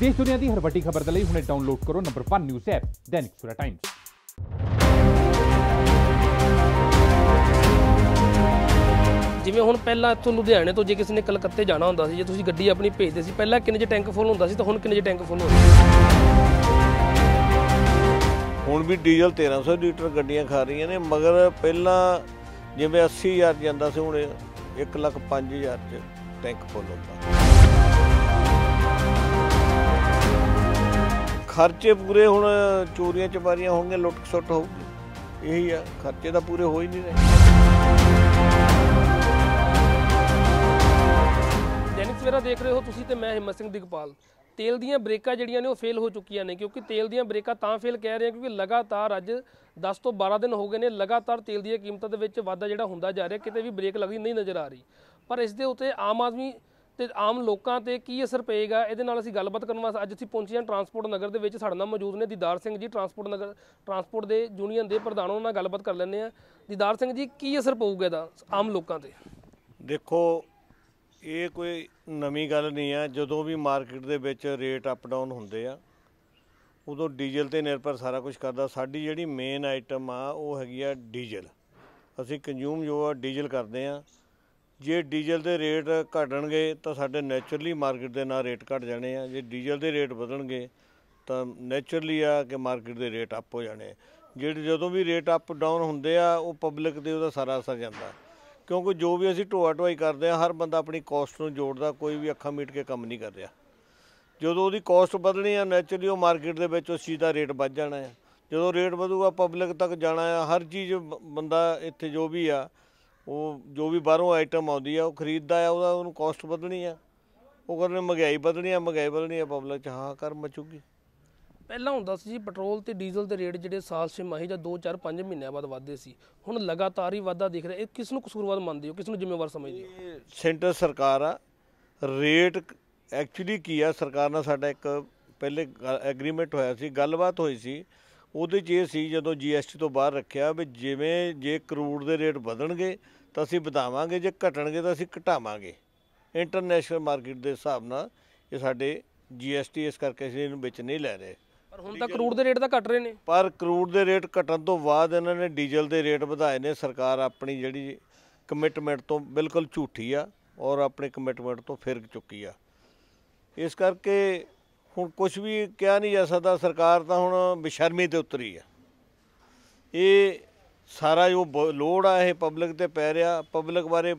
ਦੇਸ਼ ਦੁਨੀਆ ਦੀ ਹਰ ਵੱਡੀ ਖਬਰ ਦੇ ਲਈ ਹੁਣੇ ਡਾਊਨਲੋਡ ਕਰੋ number 1 news app Dainik Surat Times ਜਿਵੇਂ ਹੁਣ ਪਹਿਲਾਂ ਇੱਥੋਂ ਲੁਧਿਆਣੇ ਤੋਂ ਜੇ ਕਿਸੇ ਨੇ ਕਲਕੱਤੇ ਜਾਣਾ ਹੁੰਦਾ ਸੀ ਜੇ ਤੁਸੀਂ ਗੱਡੀ ਆਪਣੀ ਭੇਜਦੇ ਸੀ ਪਹਿਲਾਂ ਕਿੰਨੇ ਜੇ ਟੈਂਕ ਫੁੱਲ ਹੁੰਦਾ ਸੀ ਤਾਂ ਹੁਣ ਕਿੰਨੇ ਜੇ ਟੈਂਕ ਫੁੱਲ ਹੁੰਦਾ ਹੁਣ ਵੀ ਡੀਜ਼ਲ 1300 ਲੀਟਰ ਗੱਡੀਆਂ ਖਾ ਰਹੀਆਂ ਨੇ ਮਗਰ ਪਹਿਲਾਂ ਜਿਵੇਂ 80000 ਜਾਂਦਾ ਸੀ ਹੁਣ 1 ਲੱਖ 5000 ਚ ਟੈਂਕ ਫੁੱਲ ਹੁੰਦਾ ਹੈ ਖਰਚੇ ਪੂਰੇ ਹੁਣ ਚੋਰੀਆਂ ਚਪਾਰੀਆਂ ਹੋਣਗੀਆਂ ਲੁੱਟ ਸੁੱਟ ਹੋਊਗੀ ਇਹੀ ਆ ਖਰਚੇ ਤਾਂ ਪੂਰੇ ਹੋ ਹੀ ਨਹੀਂ ਰਹੇ ਦੈਨਿਕ ਸਵੇਰਾ ਦੇਖ ਰਹੇ ਹੋ ਤੁਸੀਂ ਤੇ ਮੈਂ ਹਿੰਮਤ ਸਿੰਘ ਦਿਗਪਾਲ ਤੇਲ ਦੀਆਂ ਬ੍ਰੇਕਾਂ ਜਿਹੜੀਆਂ ਨੇ ਉਹ ਫੇਲ ਹੋ ਚੁੱਕੀਆਂ ਨੇ ਕਿਉਂਕਿ ਤੇਲ ਦੀਆਂ ਬ੍ਰੇਕਾਂ ਤਾਂ ਫੇਲ ਕਹਿ ਰਹੇ ਆ ਕਿਉਂਕਿ ਲਗਾਤਾਰ ਅੱਜ 10 ਤੋਂ 12 ਦਿਨ ਹੋ ਗਏ ਨੇ ਲਗਾਤਾਰ ਤੇਲ ਦੀਆਂ ਕੀਮਤਾਂ ਦੇ ਵਿੱਚ ਵਾਧਾ ਜਿਹੜਾ ਹੁੰਦਾ ਜਾ ਰਿਹਾ ਕਿਤੇ ਵੀ ਬ੍ਰੇਕ ਲੱਗਦੀ ਨਹੀਂ ਨਜ਼ਰ ਆ ਰਹੀ ਪਰ ਇਸ ਦੇ ਉੱਤੇ ਆਮ ਆਦਮੀ ਤੇ ਆਮ ਲੋਕਾਂ ਤੇ ਕੀ ਅਸਰ ਪਏਗਾ ਇਹਦੇ ਨਾਲ ਅਸੀਂ ਗੱਲਬਾਤ ਕਰਨ ਵਾਸਤੇ ਅੱਜ ਅਸੀਂ ਪਹੁੰਚੇ ਹਾਂ ਟਰਾਂਸਪੋਰਟ ਨਗਰ ਦੇ ਵਿੱਚ ਸਾਡੇ ਨਾਲ ਮੌਜੂਦ ਨੇ ਦੀਦਾਰ ਸਿੰਘ ਜੀ ਟਰਾਂਸਪੋਰਟ ਨਗਰ ਟਰਾਂਸਪੋਰਟ ਦੇ ਯੂਨੀਅਨ ਦੇ ਪ੍ਰਧਾਨ ਉਹਨਾਂ ਨਾਲ ਗੱਲਬਾਤ ਕਰ ਲੈਂਦੇ ਆ ਦੀਦਾਰ ਸਿੰਘ ਜੀ ਕੀ ਅਸਰ ਪਊਗਾ ਇਹਦਾ ਆਮ ਲੋਕਾਂ ਤੇ ਦੇਖੋ ਇਹ ਕੋਈ ਨਵੀਂ ਗੱਲ ਨਹੀਂ ਆ ਜਦੋਂ ਵੀ ਮਾਰਕੀਟ ਦੇ ਵਿੱਚ ਰੇਟ ਅਪ ਡਾਊਨ ਹੁੰਦੇ ਆ ਉਦੋਂ ਡੀਜ਼ਲ ਤੇ ਨਿਰਭਰ ਸਾਰਾ ਕੁਝ ਕਰਦਾ ਸਾਡੀ ਜਿਹੜੀ ਮੇਨ ਆਈਟਮ ਆ ਉਹ ਹੈਗੀ ਆ ਡੀਜ਼ਲ ਅਸੀਂ ਕੰਜ਼ੂਮ ਜੋ ਆ ਡੀਜ਼ਲ ਕਰਦੇ ਆ ਜੇ ਡੀਜ਼ਲ ਦੇ ਰੇਟ ਘਟਣਗੇ ਤਾਂ ਸਾਡੇ ਨੇਚਰਲੀ ਮਾਰਕੀਟ ਦੇ ਨਾਲ ਰੇਟ ਘਟ ਜਾਣੇ ਆ ਜੇ ਡੀਜ਼ਲ ਦੇ ਰੇਟ ਵਧਣਗੇ ਤਾਂ ਨੇਚਰਲੀ ਆ ਕਿ ਮਾਰਕੀਟ ਦੇ ਰੇਟ ਅਪ ਹੋ ਜਾਣੇ ਜਿਹੜੇ ਜਦੋਂ ਵੀ ਰੇਟ ਅਪ ਡਾਊਨ ਹੁੰਦੇ ਆ ਉਹ ਪਬਲਿਕ ਦੇ ਉਹਦਾ ਸਾਰਾ ਅਸਰ ਜਾਂਦਾ ਕਿਉਂਕਿ ਜੋ ਵੀ ਅਸੀਂ ਢੋਆ ਢੋਈ ਕਰਦੇ ਆ ਹਰ ਬੰਦਾ ਆਪਣੀ ਕਾਸਟ ਨੂੰ ਜੋੜਦਾ ਕੋਈ ਵੀ ਅੱਖਾਂ ਮੀਟ ਕੇ ਕੰਮ ਨਹੀਂ ਕਰ ਰਿਹਾ ਜਦੋਂ ਉਹਦੀ ਕਾਸਟ ਵਧਣੀ ਆ ਨੇਚਰਲੀ ਉਹ ਮਾਰਕੀਟ ਦੇ ਵਿੱਚ ਉਸ ਚੀਜ਼ ਦਾ ਰੇਟ ਵੱਧ ਜਾਣਾ ਹੈ ਜਦੋਂ ਰੇਟ ਵਧੂਗਾ ਪਬਲਿਕ ਤੱਕ ਜਾਣਾ ਆ ਹਰ ਚੀਜ਼ ਬੰਦਾ ਇੱਥੇ ਜੋ ਵੀ ਆ ਉਹ ਜੋ ਵੀ ਬਾਹਰੋਂ ਆਈਟਮ ਆਉਂਦੀ ਆ ਉਹ ਖਰੀਦਦਾ ਆ ਉਹਦਾ ਉਹਨੂੰ ਕਾਸਟ ਵਧਣੀ ਆ ਉਹ ਕਰਨੇ ਮਹਿੰਗਾਈ ਵਧਣੀ ਆ ਮਹਿੰਗਾਈ ਵਧਣੀ ਆ ਪਬਲਿਕ ਚ ਹਾਂ ਕਰ ਮਚੂਗੀ ਪਹਿਲਾਂ ਹੁੰਦਾ ਸੀ ਜੀ ਪੈਟਰੋਲ ਤੇ ਡੀਜ਼ਲ ਦੇ ਰੇਟ ਜਿਹੜੇ ਸਾਲ ਸੇ ਮਹੀ ਜਾਂ 2 4 5 ਮਹੀਨਿਆਂ ਬਾਅਦ ਵਧਦੇ ਸੀ ਹੁਣ ਲਗਾਤਾਰ ਹੀ ਵਾਧਾ ਦਿਖ ਰਿਹਾ ਇਹ ਕਿਸ ਨੂੰ ਕਸੂਰਵਾਦ ਮੰਨਦੇ ਹੋ ਕਿਸ ਨੂੰ ਜ਼ਿੰਮੇਵਾਰ ਸਮਝਦੇ ਹੋ ਸੈਂਟਰ ਸਰਕਾਰ ਆ ਰੇਟ ਐਕਚੁਅਲੀ ਕੀ ਆ ਸਰਕਾਰ ਨਾਲ ਸਾਡਾ ਇੱਕ ਪਹਿਲੇ ਐਗਰੀਮੈਂਟ ਹੋਇਆ ਸੀ ਗੱਲਬਾਤ ਹੋਈ ਸੀ ਉਹਦੇ 'ਚ ਇਹ ਸੀ ਜਦੋਂ ਜੀਐਸਟੀ ਤੋਂ ਬਾਹਰ ਰੱਖਿਆ ਵੀ ਜਿਵੇਂ ਜੇ ਕਰੋੜ ਦੇ ਰੇਟ ਵਧਣਗੇ ਤਾਂ ਅਸੀਂ ਵਧਾਵਾਂਗੇ ਜੇ ਘਟਣਗੇ ਤਾਂ ਅਸੀਂ ਘਟਾਵਾਂਗੇ ਇੰਟਰਨੈਸ਼ਨਲ ਮਾਰਕੀਟ ਦੇ ਹਿਸਾਬ ਨਾਲ ਇਹ ਸਾਡੇ ਜੀਐਸਟੀ ਇਸ ਕਰਕੇ ਅਸੀਂ ਇਹਨੂੰ ਵਿੱਚ ਨਹੀਂ ਲੈ ਰਹੇ ਪਰ ਹੁਣ ਤਾਂ ਕਰੋੜ ਦੇ ਰੇਟ ਤਾਂ ਘਟ ਰਹੇ ਨੇ ਪਰ ਕਰੋੜ ਦੇ ਰੇਟ ਘਟਣ ਤੋਂ ਬਾਅਦ ਇਹਨਾਂ ਨੇ ਡੀਜ਼ਲ ਦੇ ਰੇਟ ਵਧਾਏ ਨੇ ਸਰਕਾਰ ਆਪਣੀ ਜਿਹੜੀ ਕਮਿਟਮੈਂਟ ਤੋਂ ਬਿਲਕੁਲ ਝੂਠੀ ਆ ਔਰ ਆਪਣੇ ਕਮਿਟਮੈਂਟ ਤੋਂ ਫਿਰ ਚੁੱਕੀ ਆ ਇਸ ਕਰਕੇ ਹੁਣ ਕੁਝ ਵੀ ਕਿਹਾ ਨਹੀਂ ਜਾ ਸਕਦਾ ਸਰਕਾਰ ਤਾਂ ਹੁਣ ਬਿਸ਼ਰਮੀ ਤੇ ਉਤਰੀ ਆ ਇਹ ਸਾਰਾ ਜੋ ਲੋੜ ਆ ਇਹ ਪਬਲਿਕ ਤੇ ਪੈ ਰਿਹਾ ਪਬਲਿਕ ਬਾਰੇ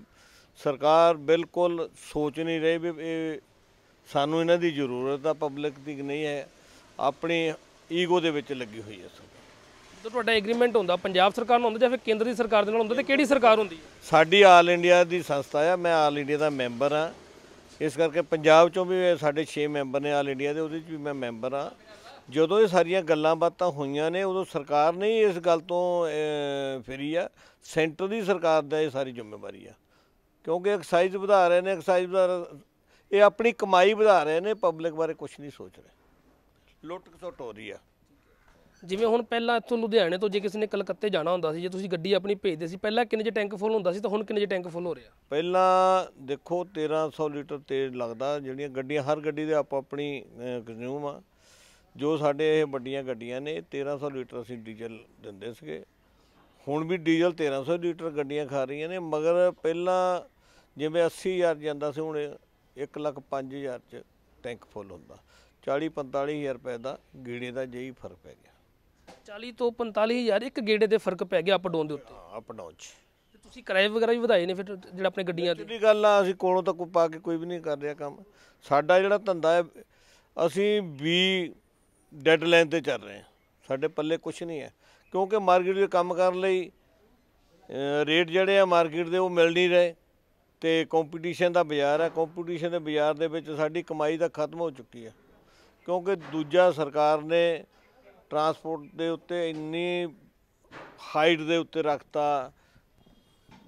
ਸਰਕਾਰ ਬਿਲਕੁਲ ਸੋਚ ਨਹੀਂ ਰਹੀ ਵੀ ਇਹ ਸਾਨੂੰ ਇਹਨਾਂ ਦੀ ਜ਼ਰੂਰਤ ਆ ਪਬਲਿਕ ਦੀ ਨਹੀਂ ਹੈ ਆਪਣੇ ਈਗੋ ਦੇ ਵਿੱਚ ਲੱਗੀ ਹੋਈ ਹੈ ਜਦੋਂ ਤੁਹਾਡਾ ਐਗਰੀਮੈਂਟ ਹੁੰਦਾ ਪੰਜਾਬ ਸਰਕਾਰ ਨਾਲ ਹੁੰਦਾ ਜਾਂ ਫਿਰ ਕੇਂਦਰ ਦੀ ਸਰਕਾਰ ਦੇ ਨਾਲ ਹੁੰਦਾ ਤੇ ਕਿਹੜੀ ਸਰਕਾਰ ਹੁੰਦੀ ਹੈ ਸਾਡੀ ਆਲ ਇੰਡੀਆ ਦੀ ਸੰਸਥਾ ਆ ਮੈਂ ਆਲ ਇੰਡੀਆ ਦਾ ਮੈਂਬਰ ਆ ਇਸ ਕਰਕੇ ਪੰਜਾਬ ਚੋਂ ਵੀ ਸਾਡੇ 6 ਮੈਂਬਰ ਨੇ ਆਲ ਇੰਡੀਆ ਦੇ ਉਹਦੇ 'ਚ ਵੀ ਮੈਂ ਮੈਂਬਰ ਆ ਜਦੋਂ ਇਹ ਸਾਰੀਆਂ ਗੱਲਾਂ ਬਾਤਾਂ ਹੋਈਆਂ ਨੇ ਉਦੋਂ ਸਰਕਾਰ ਨੇ ਇਸ ਗੱਲ ਤੋਂ ਫਰੀ ਆ ਸੈਂਟਰ ਦੀ ਸਰਕਾਰ ਦਾ ਇਹ ਸਾਰੀ ਜ਼ਿੰਮੇਵਾਰੀ ਆ ਕਿਉਂਕਿ ਐਕਸਾਈਜ਼ ਵਧਾ ਰਹੇ ਨੇ ਐਕਸਾਈਜ਼ ਵਧਾ ਇਹ ਆਪਣੀ ਕਮਾਈ ਵਧਾ ਰਹੇ ਨੇ ਪਬਲਿਕ ਬਾਰੇ ਕੁਝ ਨਹੀਂ ਸੋਚ ਰਹੇ ਲੁੱਟ ਖਸੁੱਟ ਹੋ ਰਹੀ ਆ ਜਿਵੇਂ ਹੁਣ ਪਹਿਲਾਂ ਇੱਥੋਂ ਲੁਧਿਆਣੇ ਤੋਂ ਜੇ ਕਿਸੇ ਨੇ ਕਲਕੱਤੇ ਜਾਣਾ ਹੁੰਦਾ ਸੀ ਜੇ ਤੁਸੀਂ ਗੱਡੀ ਆਪਣੀ ਭੇਜਦੇ ਸੀ ਪਹਿਲਾਂ ਕਿੰਨੇ ਜੇ ਟੈਂਕ ਫੁੱਲ ਹੁੰਦਾ ਸੀ ਤਾਂ ਹੁਣ ਕਿੰਨੇ ਜੇ ਟੈਂਕ ਫੁੱਲ ਹੋ ਰਿਹਾ ਪਹਿਲਾਂ ਦੇਖੋ 1300 ਲੀਟਰ ਤੇਲ ਲੱਗਦਾ ਜਿਹੜੀਆਂ ਗੱਡੀਆਂ ਹਰ ਗੱਡੀ ਦੇ ਆਪ ਆਪਣੀ ਕੰਜ਼ੂਮ ਆ ਜੋ ਸਾਡੇ ਇਹ ਵੱਡੀਆਂ ਗੱਡੀਆਂ ਨੇ 1300 ਲੀਟਰ ਅਸੀਂ ਡੀਜ਼ਲ ਦਿੰਦੇ ਸੀਗੇ ਹੁਣ ਵੀ ਡੀਜ਼ਲ 1300 ਲੀਟਰ ਗੱਡੀਆਂ ਖਾ ਰਹੀਆਂ ਨੇ ਮਗਰ ਪਹਿਲਾਂ ਜਿਵੇਂ 80000 ਜਾਂਦਾ ਸੀ ਹੁਣ 105000 ਚ ਟੈਂਕ ਫੁੱਲ ਹੁੰਦਾ 40 45000 ਰੁਪਏ ਦਾ ਗੀੜੇ ਦਾ ਜਿਹੀ ਫਰਕ ਪੈ ਗਿਆ 40 ਤੋਂ 45000 ਇੱਕ ਗੇੜੇ ਦੇ ਫਰਕ ਪੈ ਗਿਆ ਅਪ ਡਾਊਨ ਦੇ ਉੱਤੇ ਅਪ ਡਾਊਨ ਚ ਤੁਸੀਂ ਕਿਰਾਏ ਵਗੈਰਾ ਵੀ ਵਧਾਏ ਨੇ ਫਿਰ ਜਿਹੜਾ ਆਪਣੇ ਗੱਡੀਆਂ ਤੇ ਜਿਹੜੀ ਗੱਲ ਆ ਅਸੀਂ ਕੋਲੋਂ ਤਾਂ ਕੋਈ ਪਾ ਕੇ ਕੋਈ ਵੀ ਨਹੀਂ ਕਰ ਰਿਹਾ ਕੰਮ ਸਾਡਾ ਜਿਹੜਾ ਧੰਦਾ ਹੈ ਅਸੀਂ ਵੀ ਡੈਡਲਾਈਨ ਤੇ ਚੱਲ ਰਹੇ ਹਾਂ ਸਾਡੇ ਪੱਲੇ ਕੁਝ ਨਹੀਂ ਹੈ ਕਿਉਂਕਿ ਮਾਰਕੀਟ ਦੇ ਕੰਮ ਕਰਨ ਲਈ ਰੇਟ ਜਿਹੜੇ ਆ ਮਾਰਕੀਟ ਦੇ ਉਹ ਮਿਲ ਨਹੀਂ ਰਹੇ ਤੇ ਕੰਪੀਟੀਸ਼ਨ ਦਾ ਬਾਜ਼ਾਰ ਹੈ ਕੰਪੀਟੀਸ਼ਨ ਦੇ ਬਾਜ਼ਾਰ ਦੇ ਵਿੱਚ ਸਾਡੀ ਕਮਾਈ ਤਾਂ ਖਤਮ ਹੋ ਚੁੱਕੀ ਹੈ ਕਿਉਂਕਿ ਦੂਜਾ ਸਰਕਾਰ ਨੇ ਟਰਾਂਸਪੋਰਟ ਦੇ ਉੱਤੇ ਇੰਨੀ ਹਾਈਟ ਦੇ ਉੱਤੇ ਰੱਖਤਾ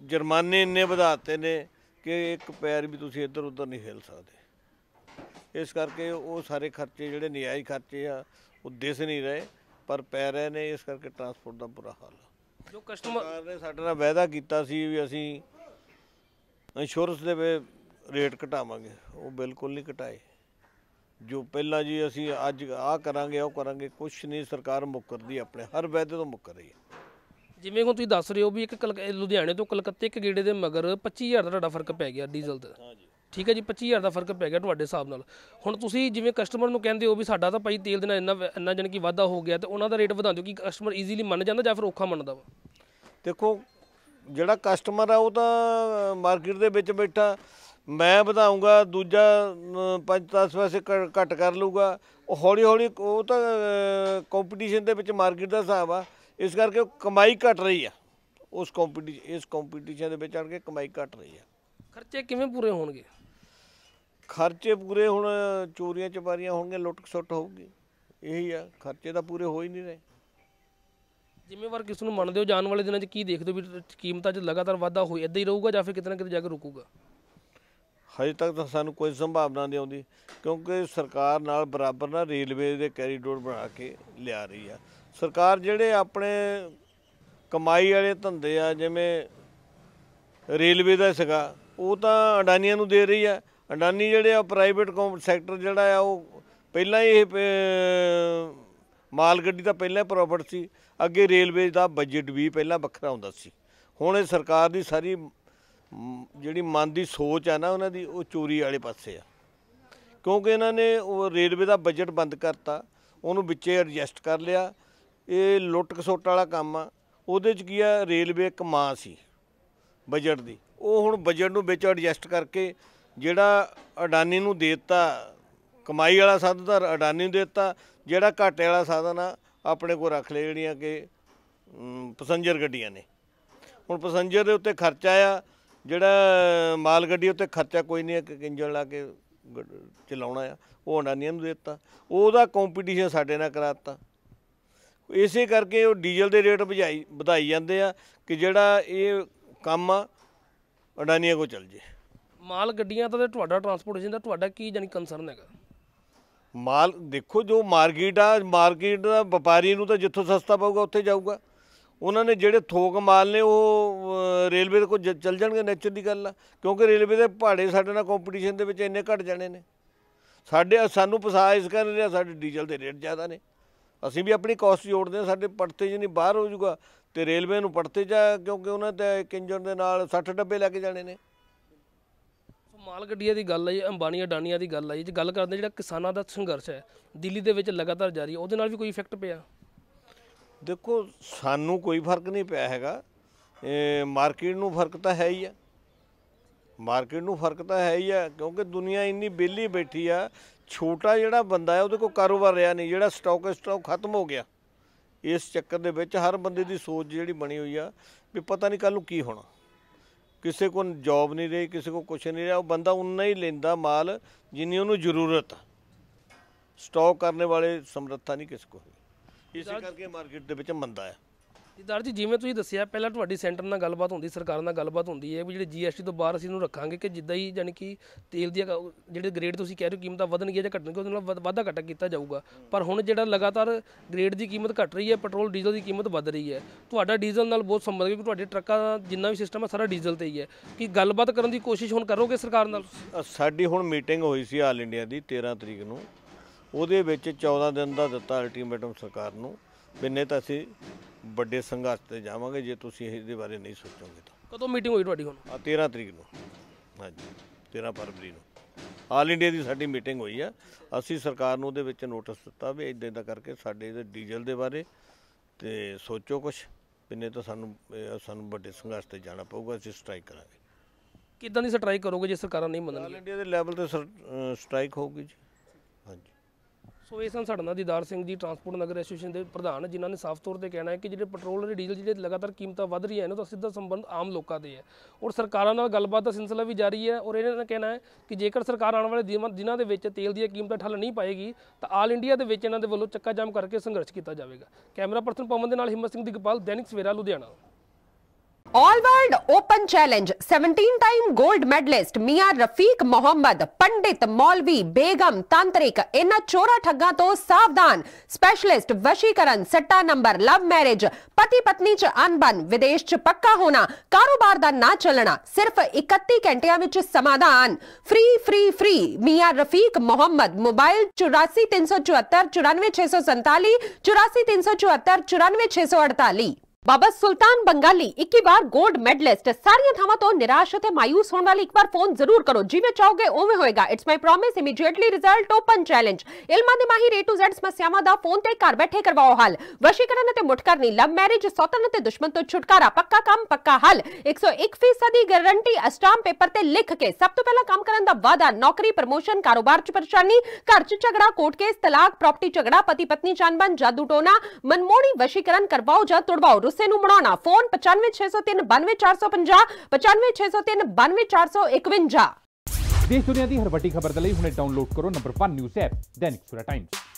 ਜੁਰਮਾਨੇ ਇੰਨੇ ਵਧਾਤੇ ਨੇ ਕਿ ਇੱਕ ਪੈਰ ਵੀ ਤੁਸੀਂ ਇੱਧਰ ਉੱਧਰ ਨਹੀਂ ਹਿਲ ਸਕਦੇ ਇਸ ਕਰਕੇ ਉਹ ਸਾਰੇ ਖਰਚੇ ਜਿਹੜੇ ਨਿਆਇ ਖਰਚੇ ਆ ਉਹ ਦਿਸ ਨਹੀਂ ਰਹੇ ਪਰ ਪੈ ਰਹੇ ਨੇ ਇਸ ਕਰਕੇ ਟਰਾਂਸਪੋਰਟ ਦਾ ਬੁਰਾ ਹਾਲ ਜੋ ਕਸਟਮਰ ਨੇ ਸਾਡੇ ਨਾਲ ਵਾਅਦਾ ਕੀਤਾ ਸੀ ਵੀ ਅਸੀਂ ਇੰਸ਼ੋਰੈਂਸ ਦੇ ਰੇਟ ਘਟਾਵਾਂਗੇ ਉਹ ਬਿਲਕੁਲ ਨਹੀਂ ਘਟਾਏ ਜੋ ਪਹਿਲਾਂ ਜੀ ਅਸੀਂ ਅੱਜ ਆਹ ਕਰਾਂਗੇ ਉਹ ਕਰਾਂਗੇ ਕੁਝ ਨਹੀਂ ਸਰਕਾਰ ਮੁੱਕਰਦੀ ਆਪਣੇ ਹਰ ਵੈਦੇ ਤੋਂ ਮੁੱਕਰ ਰਹੀ ਹੈ ਜਿਵੇਂ ਹੁਣ ਤੁਸੀਂ ਦੱਸ ਰਹੇ ਹੋ ਵੀ ਇੱਕ ਲੁਧਿਆਣੇ ਤੋਂ ਕਲਕੱਤੇ ਇੱਕ ਗੇੜੇ ਦੇ ਮਗਰ 25000 ਦਾ ਤੁਹਾਡਾ ਫਰਕ ਪੈ ਗਿਆ ਡੀਜ਼ਲ ਦਾ ਠੀਕ ਹੈ ਜੀ 25000 ਦਾ ਫਰਕ ਪੈ ਗਿਆ ਤੁਹਾਡੇ ਹਿਸਾਬ ਨਾਲ ਹੁਣ ਤੁਸੀਂ ਜਿਵੇਂ ਕਸਟਮਰ ਨੂੰ ਕਹਿੰਦੇ ਹੋ ਵੀ ਸਾਡਾ ਤਾਂ ਭਾਈ ਤੇਲ ਦੇ ਨਾਲ ਇੰਨਾ ਇੰਨਾ ਜਨ ਕੀ ਵਾਧਾ ਹੋ ਗਿਆ ਤੇ ਉਹਨਾਂ ਦਾ ਰੇਟ ਵਧਾ ਦਿਓ ਕਿ ਕਸਟਮਰ ਈਜ਼ੀਲੀ ਮੰਨ ਜਾਂਦਾ ਜਾਂ ਫਿਰ ਔਖਾ ਮੰਨਦਾ ਵਾ ਦੇਖੋ ਜਿਹੜਾ ਕਸਟਮਰ ਆ ਉਹ ਤਾਂ ਮਾਰਕੀਟ ਦੇ ਵਿੱਚ ਬੈਠਾ ਮੈਂ ਵਧਾਉਂਗਾ ਦੂਜਾ 5-10 ਪੈਸੇ ਘੱਟ ਕਰ ਲੂਗਾ ਉਹ ਹੌਲੀ ਹੌਲੀ ਉਹ ਤਾਂ ਕੰਪੀਟੀਸ਼ਨ ਦੇ ਵਿੱਚ ਮਾਰਕੀਟ ਦਾ ਹਿਸਾਬ ਆ ਇਸ ਕਰਕੇ ਕਮਾਈ ਘਟ ਰਹੀ ਆ ਉਸ ਕੰਪੀਟੀਸ਼ਨ ਇਸ ਕੰਪੀਟੀਸ਼ਨ ਦੇ ਵਿੱਚ ਆਣ ਕੇ ਕਮਾਈ ਘਟ ਰਹੀ ਆ ਖਰਚੇ ਕਿਵੇਂ ਪੂਰੇ ਹੋਣਗੇ ਖਰਚੇ ਪੂਰੇ ਹੁਣ ਚੋਰੀਆਂ ਚਪਾਰੀਆਂ ਹੋਣਗੀਆਂ ਲੁੱਟ ਖਸੁੱਟ ਹੋਊਗੀ ਇਹੀ ਆ ਖਰਚੇ ਤਾਂ ਪੂਰੇ ਹੋ ਹੀ ਨਹੀਂ ਰਹੇ ਜ਼ਿੰਮੇਵਾਰ ਕਿਸ ਨੂੰ ਮੰਨਦੇ ਹੋ ਜਾਣ ਵਾਲੇ ਦਿਨਾਂ 'ਚ ਕੀ ਦੇਖਦੇ ਹੋ ਵੀ ਕੀਮਤਾਂ 'ਚ ਲਗਾਤਾਰ ਵਾਧਾ ਹੋਈ ਇਦਾਂ ਹੀ ਰਹੂਗਾ ਜਾਂ ਫਿਰ ਕਿਤੇ ਨਾ ਕਿਤੇ ਜਾ ਕੇ ਰੁਕੂਗਾ ਹਜੇ ਤੱਕ ਤਾਂ ਸਾਨੂੰ ਕੋਈ ਸੰਭਾਵਨਾ ਨਹੀਂ ਆਉਂਦੀ ਕਿਉਂਕਿ ਸਰਕਾਰ ਨਾਲ ਬਰਾਬਰ ਨਾਲ ਰੇਲਵੇ ਦੇ ਕੈਰੀਡੋਰ ਬਣਾ ਕੇ ਲਿਆ ਰਹੀ ਆ ਸਰਕਾਰ ਜਿਹੜੇ ਆਪਣੇ ਕਮਾਈ ਵਾਲੇ ਧੰਦੇ ਆ ਜਿਵੇਂ ਰੇਲਵੇ ਦਾ ਸਗਾ ਉਹ ਤਾਂ ਅਡਾਨੀਆਂ ਨੂੰ ਦੇ ਰਹੀ ਆ ਅਡਾਨੀ ਜਿਹੜੇ ਆ ਪ੍ਰਾਈਵੇਟ ਸੈਕਟਰ ਜਿਹੜਾ ਆ ਉਹ ਪਹਿਲਾਂ ਹੀ ਮਾਲ ਗੱਡੀ ਦਾ ਪਹਿਲਾਂ ਪ੍ਰੋਫਿਟ ਸੀ ਅੱਗੇ ਰੇਲਵੇ ਦਾ ਬਜਟ ਵੀ ਪਹਿਲਾਂ ਵੱਖਰਾ ਹੁੰਦਾ ਸੀ ਹੁਣ ਇਹ ਸਰਕਾਰ ਦੀ ਸਾਰੀ ਜਿਹੜੀ ਮਨ ਦੀ ਸੋਚ ਆ ਨਾ ਉਹਨਾਂ ਦੀ ਉਹ ਚੋਰੀ ਵਾਲੇ ਪਾਸੇ ਆ ਕਿਉਂਕਿ ਇਹਨਾਂ ਨੇ ਉਹ ਰੇਲਵੇ ਦਾ ਬਜਟ ਬੰਦ ਕਰਤਾ ਉਹਨੂੰ ਵਿੱਚੇ ਐਡਜਸਟ ਕਰ ਲਿਆ ਇਹ ਲੁੱਟ ਖਸੋਟ ਵਾਲਾ ਕੰਮ ਆ ਉਹਦੇ 'ਚ ਕੀ ਆ ਰੇਲਵੇ ਇੱਕ ਮਾਂ ਸੀ ਬਜਟ ਦੀ ਉਹ ਹੁਣ ਬਜਟ ਨੂੰ ਵਿੱਚ ਐਡਜਸਟ ਕਰਕੇ ਜਿਹੜਾ ਅਡਾਨੀ ਨੂੰ ਦਿੱਤਾ ਕਮਾਈ ਵਾਲਾ ਸਾਧਨ ਤਾਂ ਅਡਾਨੀ ਨੂੰ ਦਿੱਤਾ ਜਿਹੜਾ ਘਾਟੇ ਵਾਲਾ ਸਾਧਨ ਆ ਆਪਣੇ ਕੋਲ ਰੱਖ ਲੈ ਜਿਹੜੀਆਂ ਕਿ ਪੈਸੰਜਰ ਗੱਡੀਆਂ ਨੇ ਹੁਣ ਪੈਸੰਜਰ ਦੇ ਉੱਤੇ ਖਰਚਾ ਆ ਜਿਹੜਾ ਮਾਲ ਗੱਡੀ ਉੱਤੇ ਖਰਚਾ ਕੋਈ ਨਹੀਂ ਇੱਕ ਇੰਜਣ ਲਾ ਕੇ ਚਲਾਉਣਾ ਆ ਉਹ ਹੁੰਦਾ ਨਿਯਮ ਦਿੱਤਾ ਉਹਦਾ ਕੰਪੀਟੀਸ਼ਨ ਸਾਡੇ ਨਾਲ ਕਰਾਤਾ ਇਸੇ ਕਰਕੇ ਉਹ ਡੀਜ਼ਲ ਦੇ ਰੇਟ ਵਧਾਈ ਵਧਾਈ ਜਾਂਦੇ ਆ ਕਿ ਜਿਹੜਾ ਇਹ ਕੰਮ ਆ ਅਡਾਨੀਆਂ ਕੋ ਚੱਲ ਜੇ ਮਾਲ ਗੱਡੀਆਂ ਤਾਂ ਤੁਹਾਡਾ ਟਰਾਂਸਪੋਰਟੇਸ਼ਨ ਦਾ ਤੁਹਾਡਾ ਕੀ ਜਾਨੀ ਕੰਸਰਨ ਹੈਗਾ ਮਾਲ ਦੇਖੋ ਜੋ ਮਾਰਕੀਟ ਆ ਮਾਰਕੀਟ ਦਾ ਵਪਾਰੀ ਨੂੰ ਤਾਂ ਜਿੱਥੋਂ ਸਸਤਾ ਪਾਊਗਾ ਉੱਥੇ ਜਾਊਗਾ ਉਹਨਾਂ ਨੇ ਜਿਹੜੇ ਥੋਕ ਮਾਲ ਨੇ ਉਹ ਰੇਲਵੇ ਦੇ ਕੋਲ ਚੱਲ ਜਾਣਗੇ ਨੇਚਰ ਦੀ ਗੱਲ ਆ ਕਿਉਂਕਿ ਰੇਲਵੇ ਦੇ ਭਾੜੇ ਸਾਡੇ ਨਾਲ ਕੰਪੀਟੀਸ਼ਨ ਦੇ ਵਿੱਚ ਇੰਨੇ ਘਟ ਜਾਣੇ ਨੇ ਸਾਡੇ ਸਾਨੂੰ ਪਸਾ ਇਸ ਕਰ ਰਿਹਾ ਸਾਡੇ ਡੀਜ਼ਲ ਦੇ ਰੇਟ ਜ਼ਿਆਦਾ ਨੇ ਅਸੀਂ ਵੀ ਆਪਣੀ ਕਾਸਟ ਜੋੜਦੇ ਹਾਂ ਸਾਡੇ ਪੜਤੇ ਨਹੀਂ ਬਾਹਰ ਹੋ ਜਾਊਗਾ ਤੇ ਰੇਲਵੇ ਨੂੰ ਪੜਤੇ ਜਾ ਕਿਉਂਕਿ ਉਹਨਾਂ ਤੇ ਇੱਕ ਇੰਜਨ ਦੇ ਨਾਲ 60 ਡੱਬੇ ਲੈ ਕੇ ਜਾਣੇ ਨੇ ਮਾਲ ਗੱਡੀਆਂ ਦੀ ਗੱਲ ਹੈ ਜੀ ਅੰਬਾਨੀਆਂ ਡਾਨੀਆਂ ਦੀ ਗੱਲ ਹੈ ਜੀ ਜੇ ਗੱਲ ਕਰਦੇ ਜਿਹੜਾ ਕਿਸਾਨਾਂ ਦਾ ਸੰਘਰਸ਼ ਹੈ ਦਿੱਲੀ ਦੇ ਵਿੱਚ ਲਗਾਤਾਰ ਜਾਰੀ ਹੈ ਉਹਦੇ ਨਾਲ ਵੀ ਕੋਈ ਇਫੈਕਟ ਪਿਆ ਦੇਖੋ ਸਾਨੂੰ ਕੋਈ ਫਰਕ ਨਹੀਂ ਪਿਆ ਹੈਗਾ ਮਾਰਕੀਟ ਨੂੰ ਫਰਕ ਤਾਂ ਹੈ ਹੀ ਆ ਮਾਰਕੀਟ ਨੂੰ ਫਰਕ ਤਾਂ ਹੈ ਹੀ ਆ ਕਿਉਂਕਿ ਦੁਨੀਆ ਇੰਨੀ ਬੇਲੀ ਬੈਠੀ ਆ ਛੋਟਾ ਜਿਹੜਾ ਬੰਦਾ ਹੈ ਉਹਦੇ ਕੋਲ ਕਾਰੋਬਾਰ ਰਿਹਾ ਨਹੀਂ ਜਿਹੜਾ ਸਟਾਕ ਸਟਾਕ ਖਤਮ ਹੋ ਗਿਆ ਇਸ ਚੱਕਰ ਦੇ ਵਿੱਚ ਹਰ ਬੰਦੇ ਦੀ ਸੋਚ ਜਿਹੜੀ ਬਣੀ ਹੋਈ ਆ ਵੀ ਪਤਾ ਨਹੀਂ ਕੱਲ ਨੂੰ ਕੀ ਹੋਣਾ ਕਿਸੇ ਕੋਲ ਜੌਬ ਨਹੀਂ ਰਹੀ ਕਿਸੇ ਕੋਲ ਕੁਝ ਨਹੀਂ ਰਿਹਾ ਉਹ ਬੰਦਾ ਉਨਾ ਹੀ ਲੈਂਦਾ ਮਾਲ ਜਿੰਨੀ ਉਹਨੂੰ ਜ਼ਰੂਰਤ ਸਟਾਕ ਕਰਨ ਵਾਲੇ ਸਮਰੱਥਾ ਨਹੀਂ ਕਿਸੇ ਕੋਲ ਇਸੇ ਕਰਕੇ ਮਾਰਕੀਟ ਦੇ ਵਿੱਚ ਮੰਦਾ ਹੈ ਜਿਦਾਰ ਜੀ ਜਿਵੇਂ ਤੁਸੀਂ ਦੱਸਿਆ ਪਹਿਲਾਂ ਤੁਹਾਡੀ ਸੈਂਟਰ ਨਾਲ ਗੱਲਬਾਤ ਹੁੰਦੀ ਸਰਕਾਰ ਨਾਲ ਗੱਲਬਾਤ ਹੁੰਦੀ ਹੈ ਵੀ ਜਿਹੜੇ ਜੀਐਸਟੀ ਤੋਂ ਬਾਹਰ ਅਸੀਂ ਇਹਨੂੰ ਰੱਖਾਂਗੇ ਕਿ ਜਿੱਦਾਂ ਹੀ ਯਾਨੀ ਕਿ ਤੇਲ ਦੀ ਜਿਹੜੇ ਗ੍ਰੇਡ ਤੁਸੀਂ ਕਹਿ ਰਹੇ ਹੋ ਕੀਮਤਾਂ ਵਧਣਗੀਆਂ ਜਾਂ ਘਟਣਗੀਆਂ ਉਹਦੇ ਨਾਲ ਵਾਧਾ ਘਟਾ ਕੀਤਾ ਜਾਊਗਾ ਪਰ ਹੁਣ ਜਿਹੜਾ ਲਗਾਤਾਰ ਗ੍ਰੇਡ ਦੀ ਕੀਮਤ ਘਟ ਰਹੀ ਹੈ ਪੈਟਰੋਲ ਡੀਜ਼ਲ ਦੀ ਕੀਮਤ ਵੱਧ ਰਹੀ ਹੈ ਤੁਹਾਡਾ ਡੀਜ਼ਲ ਨਾਲ ਬਹੁਤ ਸੰਬੰਧ ਹੈ ਕਿਉਂਕਿ ਤੁਹਾਡੇ ਟਰੱਕਾਂ ਦਾ ਜਿੰਨਾ ਵੀ ਸਿਸਟਮ ਹੈ ਸਾਰਾ ਡੀਜ਼ਲ ਤੇ ਹੀ ਹੈ ਕਿ ਗੱਲਬਾਤ ਕਰਨ ਦੀ ਕੋਸ਼ਿਸ਼ ਹੁਣ ਕਰੋਗੇ ਸਰਕਾਰ ਨਾਲ ਸਾਡੀ ਹੁਣ ਮੀਟਿੰਗ ਹੋਈ ਸੀ ਆਲ ਇੰਡੀਆ ਦੀ 13 ਤਰੀਕ ਨੂੰ ਉਹਦੇ ਵਿੱਚ 14 ਦਿਨ ਦਾ ਦਿੱਤਾ ਅਲਟੀਮੇਟਮ ਸਰਕਾਰ ਨੂੰ ਨਹੀਂ ਤਾਂ ਅਸੀਂ ਵੱਡੇ ਸੰਘਰਸ਼ ਤੇ ਜਾਵਾਂਗੇ ਜੇ ਤੁਸੀਂ ਇਹਦੇ ਬਾਰੇ ਨਹੀਂ ਸੋਚੋਗੇ ਤਾਂ ਕਦੋਂ ਮੀਟਿੰਗ ਹੋਈ ਤੁਹਾਡੀ ਹੁਣ ਆ 13 ਤਰੀਕ ਨੂੰ ਹਾਂਜੀ 13 ਫਰਵਰੀ ਨੂੰ ਆਲ ਇੰਡੀਆ ਦੀ ਸਾਡੀ ਮੀਟਿੰਗ ਹੋਈ ਆ ਅਸੀਂ ਸਰਕਾਰ ਨੂੰ ਉਹਦੇ ਵਿੱਚ ਨੋਟਿਸ ਦਿੱਤਾ ਵੀ ਇਦਾਂ ਦਾ ਕਰਕੇ ਸਾਡੇ ਦੇ ਡੀਜ਼ਲ ਦੇ ਬਾਰੇ ਤੇ ਸੋਚੋ ਕੁਝ ਪਿੰਨੇ ਤਾਂ ਸਾਨੂੰ ਸਾਨੂੰ ਵੱਡੇ ਸੰਘਰਸ਼ ਤੇ ਜਾਣਾ ਪਊਗਾ ਅਸੀਂ ਸਟ੍ਰਾਈਕ ਕਰਾਂਗੇ ਕਿਦਾਂ ਦੀ ਸਟ੍ਰਾਈਕ ਕਰੋਗੇ ਜੇ ਸਰਕਾਰਾਂ ਨਹੀਂ ਮੰਨਣਗੀਆਂ ਆਲ ਇੰਡੀਆ ਦੇ ਲੈਵਲ ਤੇ ਸਟ੍ਰਾਈਕ ਹੋਊਗੀ ਜੀ ਹਾਂਜੀ ਸੋ ਇਹ ਸਨ ਸਾਡਾ ਨਾਲ ਦੀਦਾਰ ਸਿੰਘ ਜੀ ਟਰਾਂਸਪੋਰਟ ਨਗਰ ਐਸੋਸੀਏਸ਼ਨ ਦੇ ਪ੍ਰਧਾਨ ਜਿਨ੍ਹਾਂ ਨੇ ਸਾਫ਼ ਤੌਰ ਤੇ ਕਹਿਣਾ ਹੈ ਕਿ ਜਿਹੜੇ ਪੈਟਰੋਲ ਤੇ ਡੀਜ਼ਲ ਜਿਹੜੇ ਲਗਾਤਾਰ ਕੀਮਤਾਂ ਵਧ ਰਹੀਆਂ ਇਹਨਾਂ ਦਾ ਸਿੱਧਾ ਸੰਬੰਧ ਆਮ ਲੋਕਾਂ ਦੇ ਹੈ ਔਰ ਸਰਕਾਰਾਂ ਨਾਲ ਗੱਲਬਾਤ ਦਾ ਸਿਲਸਿਲਾ ਵੀ ਜਾਰੀ ਹੈ ਔਰ ਇਹਨਾਂ ਨੇ ਕਹਿਣਾ ਹੈ ਕਿ ਜੇਕਰ ਸਰਕਾਰ ਆਉਣ ਵਾਲੇ ਦਿਨਾਂ ਦੇ ਵਿੱਚ ਤੇਲ ਦੀਆਂ ਕੀਮਤਾਂ ਠੱਲ ਨਹੀਂ ਪਾਏਗੀ ਤਾਂ ਆਲ ਇੰਡੀਆ ਦੇ ਵਿੱਚ ਇਹਨਾਂ ਦੇ ਵੱਲੋਂ ਚੱਕਾ ਜਾਮ ਕਰਕੇ ਸੰਘਰਸ਼ ਕੀਤਾ ਜਾਵੇਗਾ ਕੈਮਰਾ ਪਰਸਨ ਪਵਨ ਦੇ ਨਾਲ ਹਿੰਮਤ ਸਿੰਘ ਦੀ ਗਪਾਲ Dainik Savera Ludhiana all world open challenge 17 time gold medalist मियां रफीक मोहम्मद पंडित मौलवी बेगम तांत्रिक इन चोरा ठगा तो सावधान स्पेशलिस्ट वशीकरण सट्टा नंबर लव मैरिज पति पत्नी च अनबन विदेश च पक्का होना कारोबार दा ना चलना सिर्फ 31 घंटिया विच समाधान फ्री फ्री फ्री मियां रफीक मोहम्मद मोबाइल 84 374 94 647 84 374 94 648 ਬਾਬਾ ਸੁਲਤਾਨ ਬੰਗਾਲੀ 21 ਵਾਰ 골ਡ ਮੈਡਲਿਸਟ ਸਾਰੀਆਂ ਥਾਵਾਂ ਤੋਂ ਨਿਰਾਸ਼ ਅਤੇ ਮਾਇੂਸ ਹੋਣ ਵਾਲੀ ਇੱਕ ਵਾਰ ਫੋਨ ਜ਼ਰੂਰ ਕਰੋ ਜਿਵੇਂ ਚਾਹੋਗੇ ਉਵੇਂ ਹੋਏਗਾ it's my promise immediately result open challenge ਇਲਮਾ ਦੇ ਮਾਹਿਰ ਰੇ ਟੂ ਜ਼ੈਡ ਸਮੱਸਿਆਵਾਂ ਦਾ ਫੋਨ ਤੇ ਘਰ ਬੈਠੇ ਕਰਵਾਓ ਹੱਲ ਵਸ਼ੀਕਰਨ ਅਤੇ ਮੁਟਕਰਨੀ ਲਵ ਮੈਰਿਜ ਸੌਤਨ ਅਤੇ ਦੁਸ਼ਮਣ ਤੋਂ ਛੁਟਕਾਰਾ ਪੱਕਾ ਕੰਮ ਪੱਕਾ ਹੱਲ 101% ਦੀ ਗਾਰੰਟੀ ਅਸਟਾਮ ਪੇਪਰ ਤੇ ਲਿਖ ਕੇ ਸਭ ਤੋਂ ਪਹਿਲਾਂ ਕੰਮ ਕਰਨ ਦਾ ਵਾਅਦਾ ਨੌਕਰੀ ਪ੍ਰਮੋਸ਼ਨ ਕਾਰੋਬਾਰ 'ਚ ਪਰੇਸ਼ਾਨੀ ਘਰ 'ਚ ਝਗੜਾ ਕੋਰਟ ਕੇਸ ਤਲਾਕ ਪ੍ਰਾਪਰਟੀ ਝਗੜਾ ਪਤੀ ਪਤਨੀ ਜਾਨਬਨ ਜਾਦੂ ਟੋਨਾ ਮਨਮੋਣੀ ਵਸ਼ੀਕਰਨ ਕਰਵਾਓ ਜਾਂ ਤੁੜਵਾਓ ਗੁੱਸੇ ਨੂੰ ਬਣਾਉਣਾ ਫੋਨ 9560392450 9560392451 ਦੇਸ਼ ਦੁਨੀਆ ਦੀ ਹਰ ਵੱਡੀ ਖਬਰ ਦੇ ਲਈ ਹੁਣੇ ਡਾਊਨਲੋਡ ਕਰੋ number 1 news app Dainik Surat Times